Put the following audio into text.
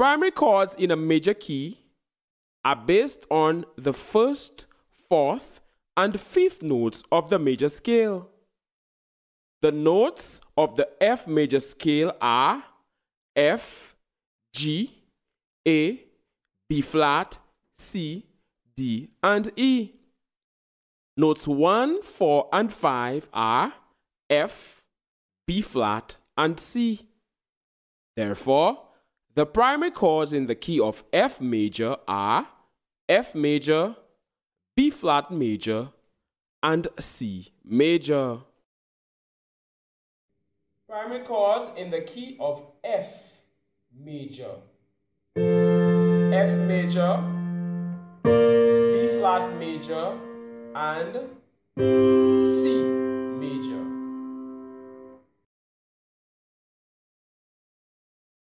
Primary chords in a major key are based on the first, fourth, and fifth notes of the major scale. The notes of the F major scale are F, G, A, B flat, C, D, and E. Notes 1, 4, and 5 are F, B flat, and C. Therefore, the primary chords in the key of F major are F major, B flat major, and C major. Primary chords in the key of F major. F major, B flat major, and C